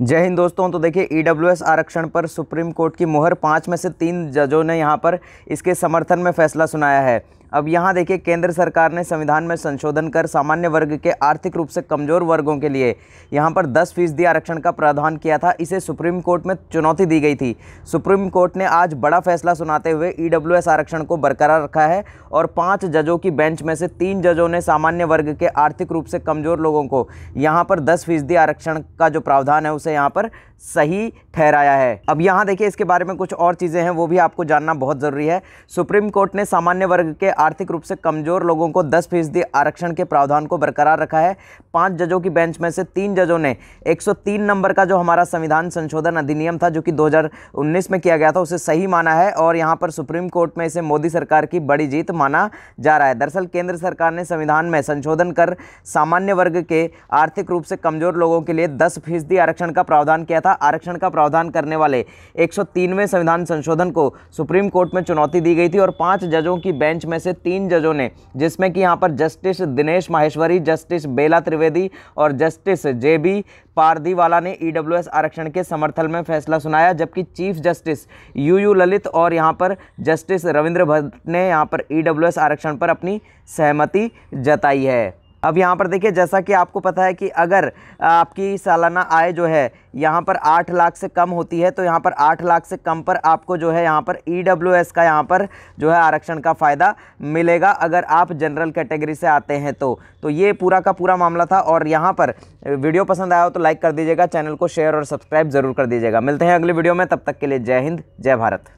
जय हिंद दोस्तों तो देखिए ईडब्ल्यूएस e आरक्षण पर सुप्रीम कोर्ट की मुहर पाँच में से तीन जजों ने यहाँ पर इसके समर्थन में फैसला सुनाया है अब यहाँ देखिए केंद्र सरकार ने संविधान में संशोधन कर सामान्य वर्ग के आर्थिक रूप से कमजोर वर्गों के लिए यहाँ पर 10 फीसदी आरक्षण का प्रावधान किया था इसे सुप्रीम कोर्ट में चुनौती दी गई थी सुप्रीम कोर्ट ने आज बड़ा फैसला सुनाते हुए ई e आरक्षण को बरकरार रखा है और पाँच जजों की बेंच में से तीन जजों ने सामान्य वर्ग के आर्थिक रूप से कमजोर लोगों को यहाँ पर दस फीसदी आरक्षण का जो प्रावधान है उसे यहाँ पर सही ठहराया है अब यहाँ देखिए इसके बारे में कुछ और चीज़ें हैं वो भी आपको जानना बहुत ज़रूरी है सुप्रीम कोर्ट ने सामान्य वर्ग के आर्थिक रूप से कमज़ोर लोगों को दस फीसदी आरक्षण के प्रावधान को बरकरार रखा है पाँच जजों की बेंच में से तीन जजों ने 103 नंबर का जो हमारा संविधान संशोधन अधिनियम था जो कि दो में किया गया था उसे सही माना है और यहाँ पर सुप्रीम कोर्ट में इसे मोदी सरकार की बड़ी जीत माना जा रहा है दरअसल केंद्र सरकार ने संविधान में संशोधन कर सामान्य वर्ग के आर्थिक रूप से कमज़ोर लोगों के लिए दस फीसदी आरक्षण का प्रावधान किया था तथा आरक्षण का प्रावधान करने वाले 103वें संविधान संशोधन को सुप्रीम कोर्ट में चुनौती दी गई थी और पांच जजों की बेंच में से तीन जजों ने जिसमें कि यहाँ पर जस्टिस दिनेश माहेश्वरी जस्टिस बेला त्रिवेदी और जस्टिस जे बी पारदीवाला ने ईडब्ल्यूएस e आरक्षण के समर्थन में फैसला सुनाया जबकि chief justice U U Lalit और यहाँ पर जस्टिस रविंद्र भट्ट ने यहाँ पर ईडब्ल्यूएस e आरक्षण पर अपनी सहमति जताई है अब यहाँ पर देखिए जैसा कि आपको पता है कि अगर आपकी सालाना आय जो है यहाँ पर आठ लाख से कम होती है तो यहाँ पर आठ लाख से कम पर आपको जो है यहाँ पर ई e का यहाँ पर जो है आरक्षण का फ़ायदा मिलेगा अगर आप जनरल कैटेगरी से आते हैं तो तो ये पूरा का पूरा मामला था और यहाँ पर वीडियो पसंद आया हो तो लाइक कर दीजिएगा चैनल को शेयर और सब्सक्राइब ज़रूर कर दीजिएगा मिलते हैं अगले वीडियो में तब तक के लिए जय हिंद जय भारत